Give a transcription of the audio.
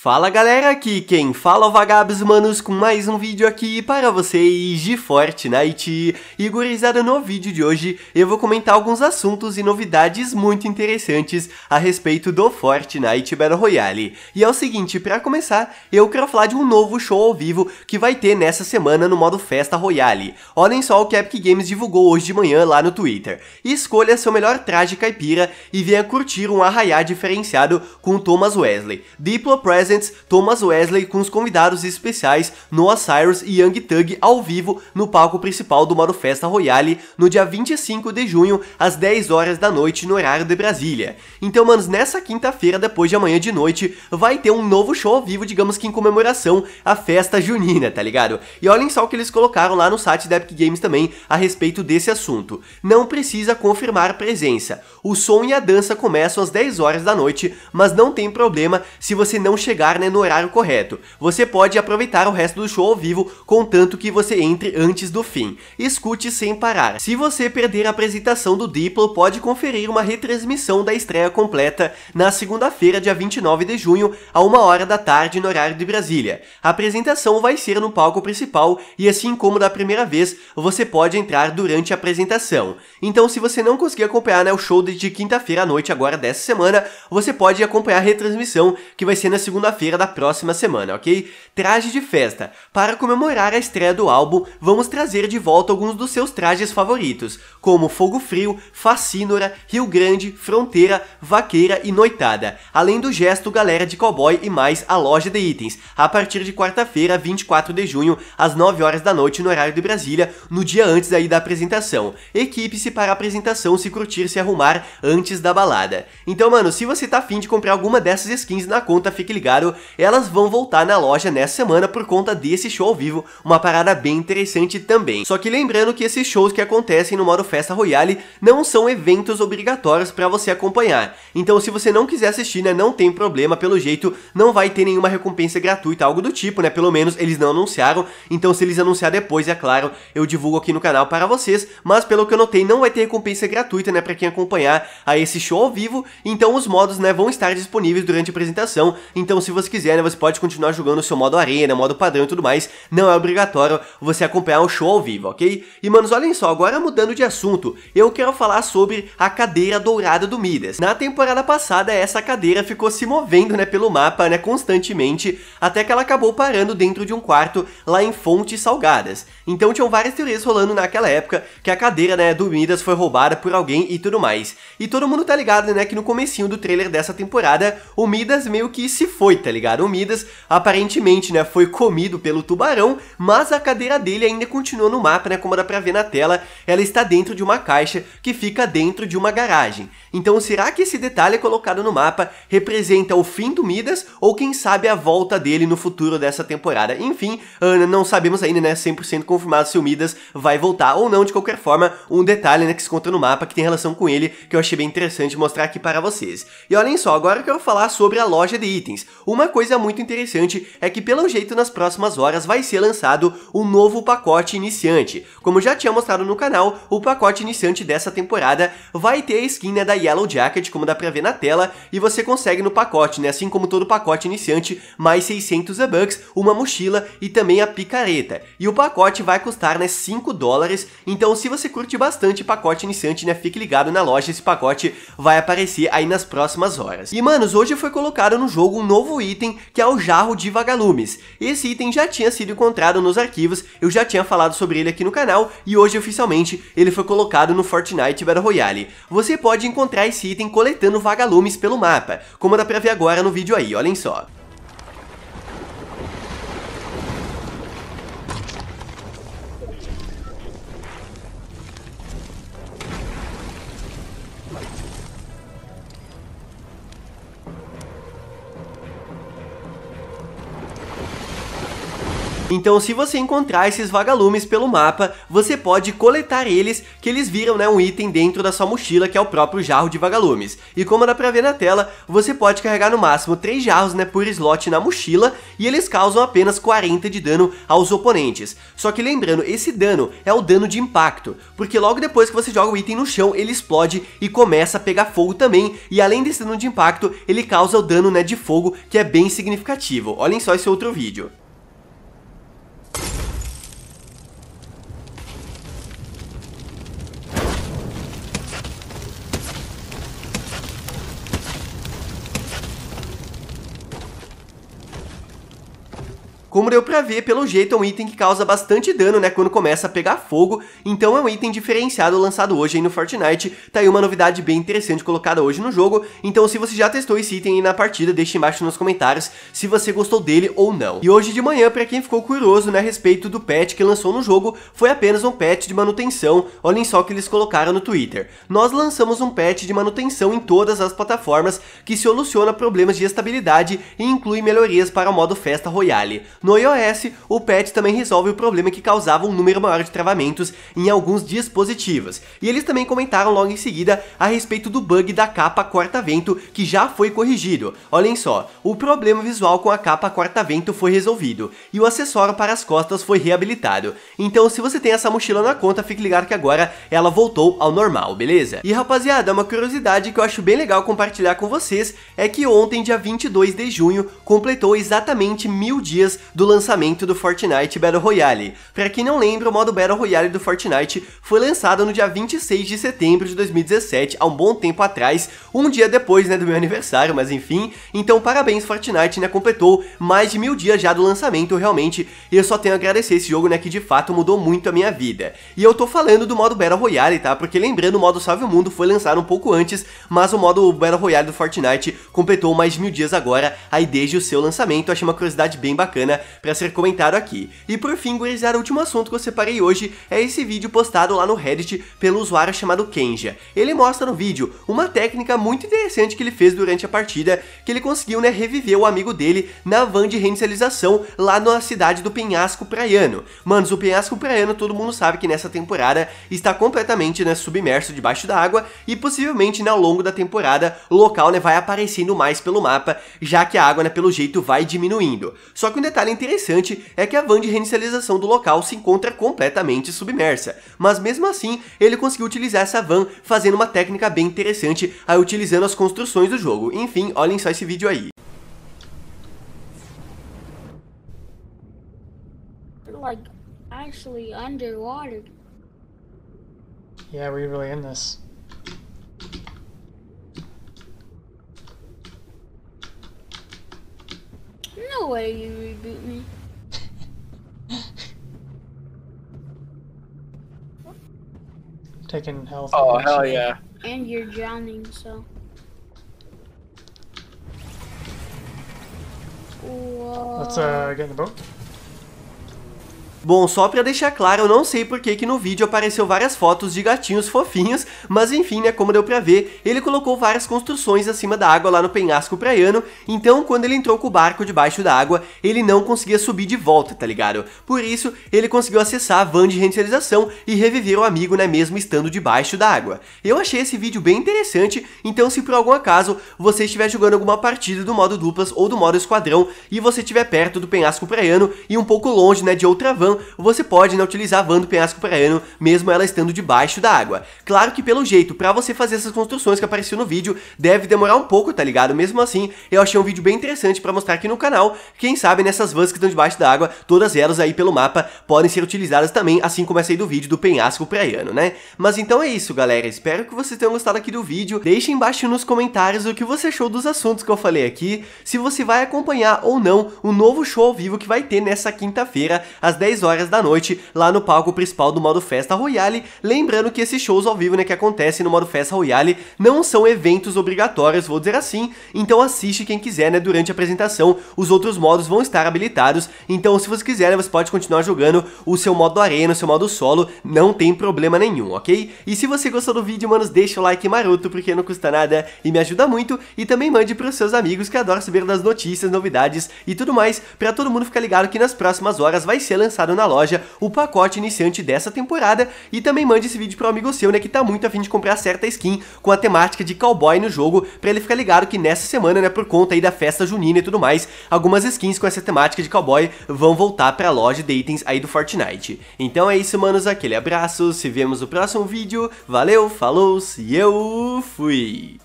Fala galera, aqui quem fala é Vagabos manos com mais um vídeo aqui para vocês de Fortnite. E gurizada, no vídeo de hoje eu vou comentar alguns assuntos e novidades muito interessantes a respeito do Fortnite Battle Royale. E é o seguinte, para começar, eu quero falar de um novo show ao vivo que vai ter nessa semana no modo Festa Royale. Olhem só o que a Epic Games divulgou hoje de manhã lá no Twitter. Escolha seu melhor traje caipira e venha curtir um arraiá diferenciado com Thomas Wesley, Diplo Press Presents, Thomas Wesley com os convidados especiais Noah Cyrus e Young Thug ao vivo no palco principal do Mano Festa Royale no dia 25 de junho às 10 horas da noite no horário de Brasília. Então, manos, nessa quinta-feira, depois de amanhã de noite, vai ter um novo show ao vivo, digamos que em comemoração à festa junina, tá ligado? E olhem só o que eles colocaram lá no site da Epic Games também a respeito desse assunto. Não precisa confirmar presença. O som e a dança começam às 10 horas da noite, mas não tem problema se você não chegar chegar né, no horário correto. Você pode aproveitar o resto do show ao vivo, contanto que você entre antes do fim. Escute sem parar. Se você perder a apresentação do Diplo, pode conferir uma retransmissão da estreia completa na segunda-feira, dia 29 de junho, a uma hora da tarde no horário de Brasília. A apresentação vai ser no palco principal e assim como da primeira vez, você pode entrar durante a apresentação. Então se você não conseguir acompanhar né, o show de quinta-feira à noite agora dessa semana, você pode acompanhar a retransmissão que vai ser na segunda segunda-feira da próxima semana, ok? Traje de festa. Para comemorar a estreia do álbum, vamos trazer de volta alguns dos seus trajes favoritos, como Fogo Frio, Facínora, Rio Grande, Fronteira, Vaqueira e Noitada, além do gesto Galera de Cowboy e mais a loja de itens, a partir de quarta-feira, 24 de junho, às 9 horas da noite no horário de Brasília, no dia antes aí da apresentação. Equipe-se para a apresentação se curtir se arrumar antes da balada. Então, mano, se você tá afim de comprar alguma dessas skins na conta, fique ligado elas vão voltar na loja nessa semana por conta desse show ao vivo, uma parada bem interessante também. Só que lembrando que esses shows que acontecem no modo Festa Royale não são eventos obrigatórios para você acompanhar. Então se você não quiser assistir, né, não tem problema, pelo jeito não vai ter nenhuma recompensa gratuita, algo do tipo, né? Pelo menos eles não anunciaram, então se eles anunciar depois, é claro, eu divulgo aqui no canal para vocês, mas pelo que eu notei, não vai ter recompensa gratuita, né, para quem acompanhar a esse show ao vivo, então os modos, né, vão estar disponíveis durante a apresentação, então se se você quiser, né, você pode continuar jogando o seu modo arena, modo padrão e tudo mais, não é obrigatório você acompanhar o show ao vivo, ok? E manos, olhem só, agora mudando de assunto, eu quero falar sobre a cadeira dourada do Midas. Na temporada passada, essa cadeira ficou se movendo, né, pelo mapa, né, constantemente, até que ela acabou parando dentro de um quarto lá em Fontes Salgadas. Então tinham várias teorias rolando naquela época que a cadeira, né, do Midas foi roubada por alguém e tudo mais. E todo mundo tá ligado, né, que no comecinho do trailer dessa temporada, o Midas meio que se foi tá ligado? O Midas aparentemente, né, foi comido pelo tubarão, mas a cadeira dele ainda continua no mapa, né, como dá pra ver na tela, ela está dentro de uma caixa que fica dentro de uma garagem. Então será que esse detalhe colocado no mapa representa o fim do Midas ou quem sabe a volta dele no futuro dessa temporada? Enfim, não sabemos ainda, né, 100% confirmado se o Midas vai voltar ou não, de qualquer forma, um detalhe, né, que se conta no mapa que tem relação com ele, que eu achei bem interessante mostrar aqui para vocês. E olhem só, agora eu quero falar sobre a loja de itens. Uma coisa muito interessante é que pelo jeito nas próximas horas vai ser lançado um novo pacote iniciante. Como já tinha mostrado no canal, o pacote iniciante dessa temporada vai ter a skin né, da Yellow Jacket, como dá pra ver na tela, e você consegue no pacote, né, assim como todo pacote iniciante, mais 600 bucks uma mochila e também a picareta. E o pacote vai custar né, 5 dólares, então se você curte bastante pacote iniciante, né, fique ligado na loja, esse pacote vai aparecer aí nas próximas horas. E manos, hoje foi colocado no jogo um novo item, que é o Jarro de Vagalumes. Esse item já tinha sido encontrado nos arquivos, eu já tinha falado sobre ele aqui no canal, e hoje oficialmente ele foi colocado no Fortnite Battle Royale. Você pode encontrar esse item coletando vagalumes pelo mapa, como dá pra ver agora no vídeo aí, olhem só. Então se você encontrar esses vagalumes pelo mapa, você pode coletar eles, que eles viram né, um item dentro da sua mochila, que é o próprio jarro de vagalumes. E como dá pra ver na tela, você pode carregar no máximo 3 jarros né, por slot na mochila, e eles causam apenas 40 de dano aos oponentes. Só que lembrando, esse dano é o dano de impacto, porque logo depois que você joga o item no chão, ele explode e começa a pegar fogo também, e além desse dano de impacto, ele causa o dano né, de fogo, que é bem significativo. Olhem só esse outro vídeo. como deu pra ver, pelo jeito é um item que causa bastante dano, né, quando começa a pegar fogo, então é um item diferenciado lançado hoje aí no Fortnite, tá aí uma novidade bem interessante colocada hoje no jogo, então se você já testou esse item aí na partida, deixe embaixo nos comentários se você gostou dele ou não. E hoje de manhã, pra quem ficou curioso, né, a respeito do patch que lançou no jogo, foi apenas um patch de manutenção, olhem só o que eles colocaram no Twitter. Nós lançamos um patch de manutenção em todas as plataformas que soluciona problemas de estabilidade e inclui melhorias para o modo Festa Royale. No iOS, o patch também resolve o problema que causava um número maior de travamentos em alguns dispositivos. E eles também comentaram logo em seguida a respeito do bug da capa corta-vento que já foi corrigido. Olhem só, o problema visual com a capa corta-vento foi resolvido e o acessório para as costas foi reabilitado. Então se você tem essa mochila na conta, fique ligado que agora ela voltou ao normal, beleza? E rapaziada, uma curiosidade que eu acho bem legal compartilhar com vocês é que ontem, dia 22 de junho, completou exatamente mil dias do lançamento do Fortnite Battle Royale. Para quem não lembra, o modo Battle Royale do Fortnite foi lançado no dia 26 de setembro de 2017, há um bom tempo atrás, um dia depois né, do meu aniversário, mas enfim. Então parabéns Fortnite, né, completou mais de mil dias já do lançamento, realmente, e eu só tenho a agradecer esse jogo, né, que de fato mudou muito a minha vida. E eu tô falando do modo Battle Royale, tá, porque lembrando, o modo Salve o Mundo foi lançado um pouco antes, mas o modo Battle Royale do Fortnite completou mais de mil dias agora, aí desde o seu lançamento, eu achei uma curiosidade bem bacana para ser comentado aqui. E por fim, gurizada, o último assunto que eu separei hoje é esse vídeo postado lá no Reddit pelo usuário chamado Kenja. Ele mostra no vídeo uma técnica muito interessante que ele fez durante a partida, que ele conseguiu né, reviver o amigo dele na van de reinicialização lá na cidade do Penhasco Praiano. Manos, o Penhasco Praiano, todo mundo sabe que nessa temporada está completamente né, submerso debaixo da água e possivelmente né, ao longo da temporada o local né, vai aparecendo mais pelo mapa, já que a água né, pelo jeito vai diminuindo. Só que um detalhe interessante interessante é que a van de reinicialização do local se encontra completamente submersa, mas mesmo assim ele conseguiu utilizar essa van fazendo uma técnica bem interessante aí utilizando as construções do jogo. Enfim, olhem só esse vídeo aí. Like, actually underwater. Yeah, we're really in this. way you reboot me. Taking health. Oh, hell yeah. And you're drowning, so. Whoa. Let's uh, get in the boat. Bom, só pra deixar claro, eu não sei porque que no vídeo apareceu várias fotos de gatinhos fofinhos, mas enfim, né, como deu pra ver, ele colocou várias construções acima da água lá no penhasco praiano, então quando ele entrou com o barco debaixo da água, ele não conseguia subir de volta, tá ligado? Por isso, ele conseguiu acessar a van de reinicialização e reviver o amigo, né, mesmo estando debaixo da água. Eu achei esse vídeo bem interessante, então se por algum acaso você estiver jogando alguma partida do modo duplas ou do modo esquadrão e você estiver perto do penhasco praiano e um pouco longe, né, de outra van, você pode não né, utilizar a van do penhasco praiano, mesmo ela estando debaixo da água. Claro que pelo jeito, para você fazer essas construções que apareceu no vídeo, deve demorar um pouco, tá ligado? Mesmo assim, eu achei um vídeo bem interessante para mostrar aqui no canal, quem sabe nessas vans que estão debaixo da água, todas elas aí pelo mapa podem ser utilizadas também, assim como essa aí do vídeo do penhasco praiano, né? Mas então é isso, galera, espero que vocês tenham gostado aqui do vídeo, deixe embaixo nos comentários o que você achou dos assuntos que eu falei aqui, se você vai acompanhar ou não o novo show ao vivo que vai ter nessa quinta-feira, às 10 horas horas da noite, lá no palco principal do modo Festa Royale. Lembrando que esses shows ao vivo né, que acontecem no modo Festa Royale não são eventos obrigatórios, vou dizer assim, então assiste quem quiser né, durante a apresentação. Os outros modos vão estar habilitados, então se você quiser, né, você pode continuar jogando o seu modo arena, o seu modo solo, não tem problema nenhum, ok? E se você gostou do vídeo, manos, deixa o like maroto, porque não custa nada e me ajuda muito, e também mande para os seus amigos que adoram saber das notícias, novidades e tudo mais, para todo mundo ficar ligado que nas próximas horas vai ser lançado na loja o pacote iniciante dessa temporada e também mande esse vídeo para um amigo seu, né, que tá muito afim de comprar certa skin com a temática de cowboy no jogo, para ele ficar ligado que nessa semana, né, por conta aí da festa junina e tudo mais, algumas skins com essa temática de cowboy vão voltar para a loja de itens aí do Fortnite. Então é isso, manos, aquele abraço, se vemos no próximo vídeo, valeu, falou e eu fui!